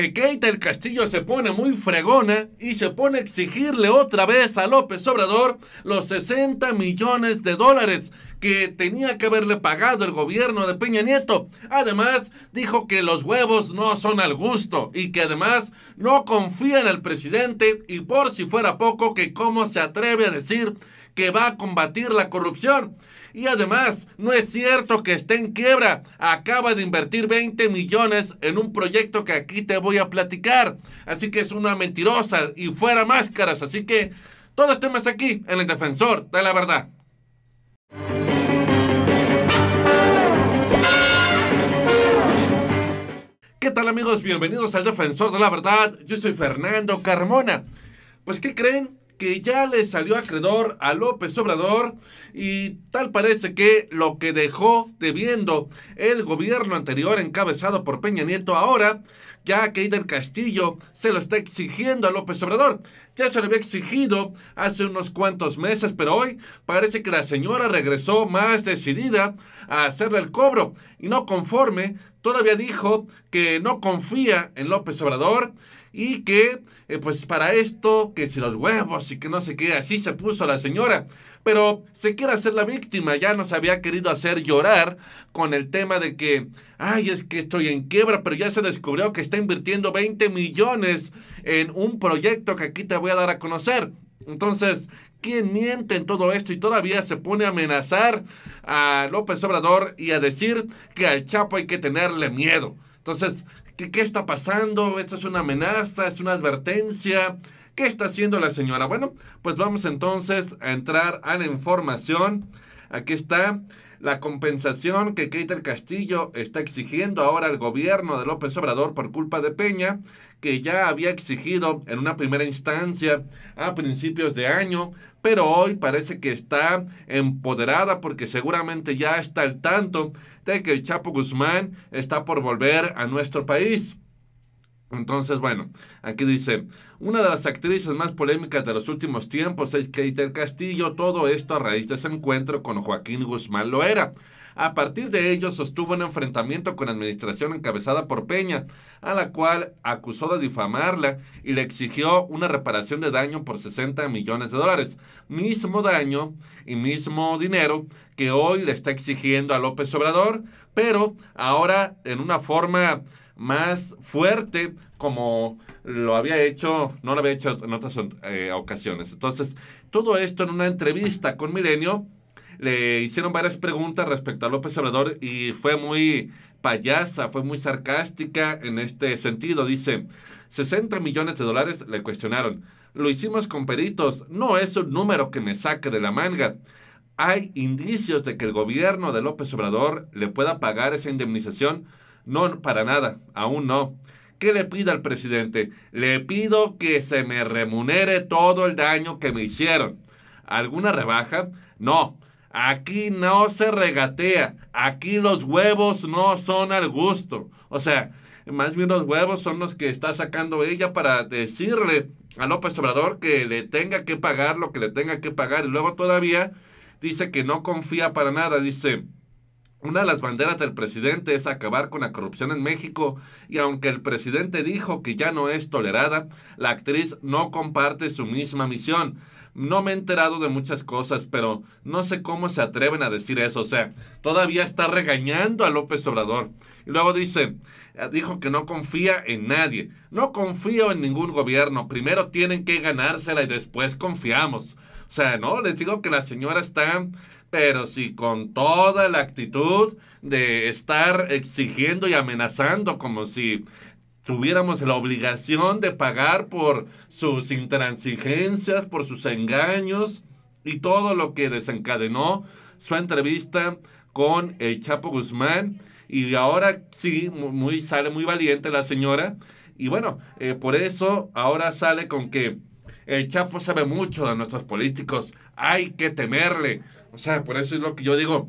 que Keita el Castillo se pone muy fregona y se pone a exigirle otra vez a López Obrador los 60 millones de dólares que tenía que haberle pagado el gobierno de Peña Nieto. Además, dijo que los huevos no son al gusto y que además no confía en el presidente y por si fuera poco que cómo se atreve a decir que va a combatir la corrupción. Y además, no es cierto que esté en quiebra. Acaba de invertir 20 millones en un proyecto que aquí te voy a platicar. Así que es una mentirosa y fuera máscaras. Así que todo este mes aquí en el defensor de la verdad. tal amigos? Bienvenidos al Defensor de la Verdad. Yo soy Fernando Carmona. Pues ¿qué creen? Que ya le salió acreedor a López Obrador y tal parece que lo que dejó debiendo el gobierno anterior encabezado por Peña Nieto ahora, ya que Ider Castillo se lo está exigiendo a López Obrador. Ya se lo había exigido hace unos cuantos meses, pero hoy parece que la señora regresó más decidida a hacerle el cobro y no conforme Todavía dijo que no confía en López Obrador y que eh, pues para esto, que si los huevos y que no sé qué, así se puso la señora. Pero se quiere hacer la víctima, ya nos había querido hacer llorar con el tema de que, ay, es que estoy en quiebra, pero ya se descubrió que está invirtiendo 20 millones en un proyecto que aquí te voy a dar a conocer. Entonces, ¿Quién miente en todo esto y todavía se pone a amenazar a López Obrador y a decir que al Chapo hay que tenerle miedo? Entonces, ¿qué, está pasando? ¿Esta es una amenaza? ¿Es una advertencia? ¿Qué está haciendo la señora? Bueno, pues vamos entonces a entrar a la información. Aquí está la compensación que Keita Castillo está exigiendo ahora al gobierno de López Obrador por culpa de Peña, que ya había exigido en una primera instancia a principios de año, pero hoy parece que está empoderada porque seguramente ya está al tanto de que el Chapo Guzmán está por volver a nuestro país. Entonces, bueno, aquí dice, una de las actrices más polémicas de los últimos tiempos es Kate Castillo, todo esto a raíz de su encuentro con Joaquín Guzmán Loera. A partir de ello sostuvo un enfrentamiento con la administración encabezada por Peña, a la cual acusó de difamarla y le exigió una reparación de daño por 60 millones de dólares, mismo daño y mismo dinero que hoy le está exigiendo a López Obrador, pero ahora en una forma más fuerte como lo había hecho, no lo había hecho en otras eh, ocasiones. Entonces, todo esto en una entrevista con Milenio, le hicieron varias preguntas respecto a López Obrador y fue muy payasa, fue muy sarcástica en este sentido. Dice, 60 millones de dólares le cuestionaron. Lo hicimos con peritos, no es un número que me saque de la manga. Hay indicios de que el gobierno de López Obrador le pueda pagar esa indemnización no, para nada, aún no. ¿Qué le pida al presidente? Le pido que se me remunere todo el daño que me hicieron. ¿Alguna rebaja? No. Aquí no se regatea. Aquí los huevos no son al gusto. O sea, más bien los huevos son los que está sacando ella para decirle a López Obrador que le tenga que pagar lo que le tenga que pagar. Y luego todavía dice que no confía para nada. Dice, una de las banderas del presidente es acabar con la corrupción en México y aunque el presidente dijo que ya no es tolerada, la actriz no comparte su misma misión. No me he enterado de muchas cosas, pero no sé cómo se atreven a decir eso. O sea, todavía está regañando a López Obrador. Y luego dice, eh, dijo que no confía en nadie. No confío en ningún gobierno. Primero tienen que ganársela y después confiamos. O sea, no, les digo que la señora está pero sí con toda la actitud de estar exigiendo y amenazando como si tuviéramos la obligación de pagar por sus intransigencias, por sus engaños y todo lo que desencadenó su entrevista con el Chapo Guzmán. Y ahora sí, muy, sale muy valiente la señora. Y bueno, eh, por eso ahora sale con que el Chapo sabe mucho de nuestros políticos. Hay que temerle. O sea, por eso es lo que yo digo.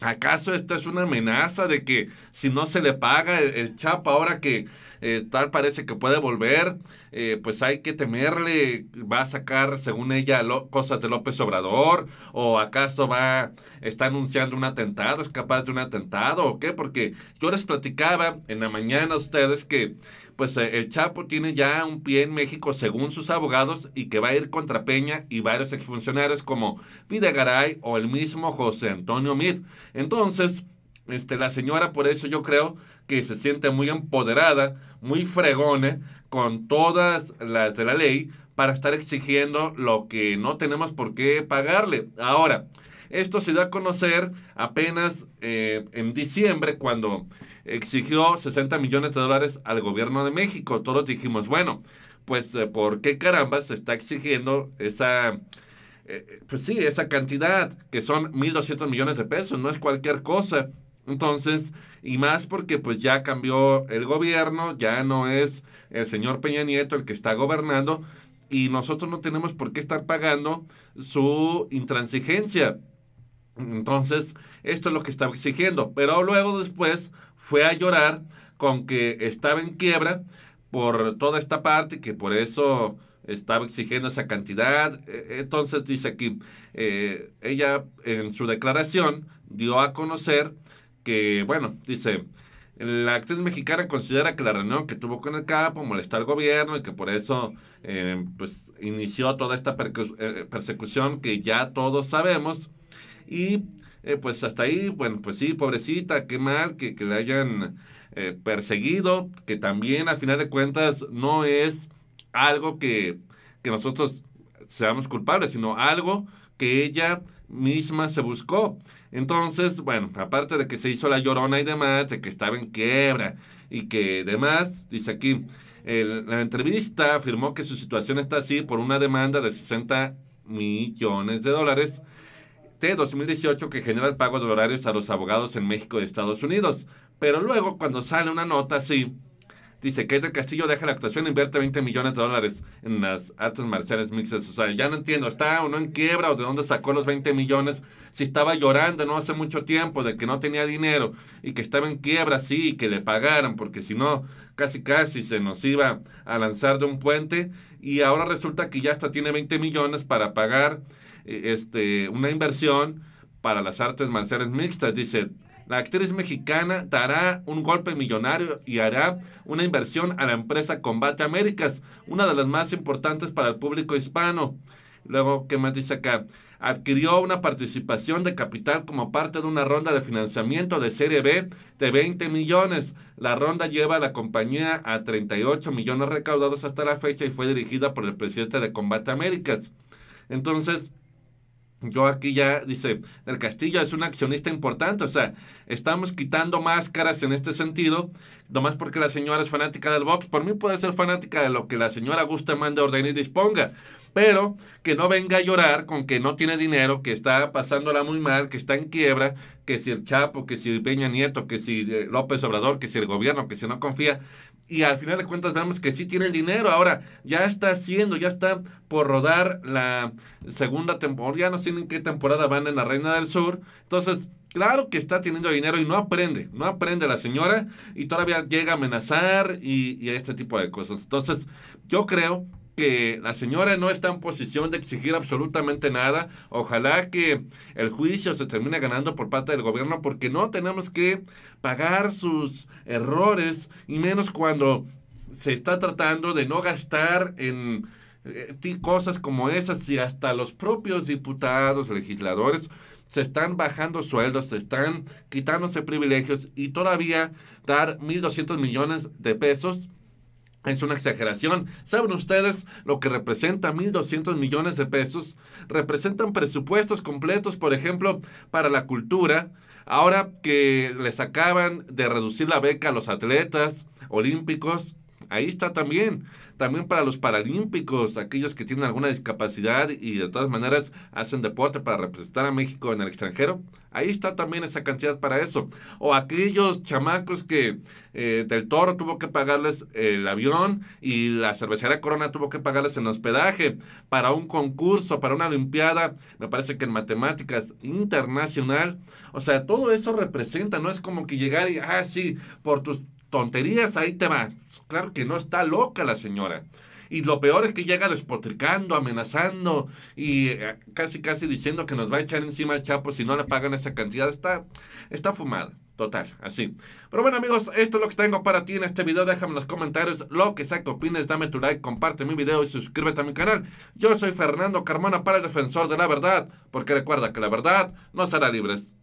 ¿Acaso esta es una amenaza de que si no se le paga el, el chapa ahora que eh, tal parece que puede volver, eh, pues hay que temerle, va a sacar, según ella, cosas de López Obrador, o acaso va, está anunciando un atentado, es capaz de un atentado, o qué, porque yo les platicaba en la mañana a ustedes que pues eh, el Chapo tiene ya un pie en México según sus abogados y que va a ir contra Peña y varios exfuncionarios como Videgaray o el mismo José Antonio Mid. Entonces, este, la señora, por eso yo creo que se siente muy empoderada, muy fregona con todas las de la ley para estar exigiendo lo que no tenemos por qué pagarle. Ahora, esto se da a conocer apenas eh, en diciembre cuando exigió 60 millones de dólares al gobierno de México. Todos dijimos, bueno, pues eh, por qué caramba se está exigiendo esa, eh, pues sí, esa cantidad, que son 1.200 millones de pesos, no es cualquier cosa. Entonces, y más porque pues ya cambió el gobierno, ya no es el señor Peña Nieto el que está gobernando y nosotros no tenemos por qué estar pagando su intransigencia. Entonces, esto es lo que estaba exigiendo. Pero luego después fue a llorar con que estaba en quiebra por toda esta parte, que por eso estaba exigiendo esa cantidad. E-, entonces dice aquí, eh, ella en su declaración dio a conocer que, bueno, dice, la actriz mexicana considera que la reunión que tuvo con el capo molestó al gobierno y que por eso eh, pues, inició toda esta eh, persecución que ya todos sabemos. Y eh, pues hasta ahí, bueno, pues sí, pobrecita, qué mal que, que la hayan perseguido, que también al final de cuentas no es algo que, que nosotros seamos culpables, sino algo que ella misma se buscó. Entonces, bueno, aparte de que se hizo la llorona y demás, de que estaba en quiebra y que demás, dice aquí, la entrevista afirmó que su situación está así por una demanda de 60 millones de dólares de 2018 que genera el pago de horarios a los abogados en México y Estados Unidos. Pero luego, cuando sale una nota así, Dice, que este Castillo deja la actuación e invierte 20 millones de dólares en las artes marciales mixtas. O sea, ya no entiendo, ¿está o no en quiebra o de dónde sacó los 20 millones? Si estaba llorando no hace mucho tiempo de que no tenía dinero y que estaba en quiebra, sí, y que le pagaran, porque si no, casi casi se nos iba a lanzar de un puente. Y ahora resulta que ya hasta tiene 20 millones para pagar eh, este, una inversión para las artes marciales mixtas. Dice, la actriz mexicana dará un golpe millonario y hará una inversión a la empresa Combate Américas, una de las más importantes para el público hispano. Luego, ¿qué más dice acá? Adquirió una participación de capital como parte de una ronda de financiamiento de Serie B de 20 millones. La ronda lleva a la compañía a 38 millones recaudados hasta la fecha y fue dirigida por el presidente de Combate Américas. Entonces, yo aquí ya dice, el Castillo es un accionista importante, o sea, estamos quitando máscaras en este sentido, nomás porque la señora es fanática del box, por mí puede ser fanática de lo que la señora gusta, manda, ordena y disponga, pero que no venga a llorar con que no tiene dinero, que está pasándola muy mal, que está en quiebra, que si el Chapo, que si Peña Nieto, que si eh, López Obrador, que si el gobierno, que si no confía, y al final de cuentas vemos que sí tiene el dinero. Ahora ya está haciendo, ya está por rodar la segunda temporada. Ya no sé en qué temporada van en la Reina del Sur. Entonces, claro que está teniendo dinero y no aprende. No aprende la señora y todavía llega a amenazar y, y este tipo de cosas. Entonces, yo creo que la señora no está en posición de exigir absolutamente nada. Ojalá que el juicio se termine ganando por parte del gobierno porque no tenemos que pagar sus errores y menos cuando se está tratando de no gastar en eh, cosas como esas y hasta los propios diputados, legisladores se están bajando sueldos, se están quitándose privilegios y todavía dar 1.200 millones de pesos es una exageración. ¿Saben ustedes lo que representa 1.200 millones de pesos? Representan presupuestos completos, por ejemplo, para la cultura. Ahora que les acaban de reducir la beca a los atletas olímpicos, ahí está también también para los paralímpicos, aquellos que tienen alguna discapacidad y de todas maneras hacen deporte para representar a México en el extranjero. Ahí está también esa cantidad para eso. O aquellos chamacos que eh, del toro tuvo que pagarles el avión y la cervecería Corona tuvo que pagarles el hospedaje para un concurso, para una Olimpiada, me parece que en matemáticas internacional. O sea, todo eso representa, no es como que llegar y, ah, sí, por tus tonterías ahí te va. Pues, claro que no está loca la señora. Y lo peor es que llega despotricando, amenazando y eh, casi casi diciendo que nos va a echar encima el Chapo si no le pagan esa cantidad. Está, está fumada. Total, así. Pero bueno amigos, esto es lo que tengo para ti en este video. Déjame en los comentarios lo que sea que opines. Dame tu like, comparte mi video y suscríbete a mi canal. Yo soy Fernando Carmona para el Defensor de la Verdad. Porque recuerda que la verdad no será libre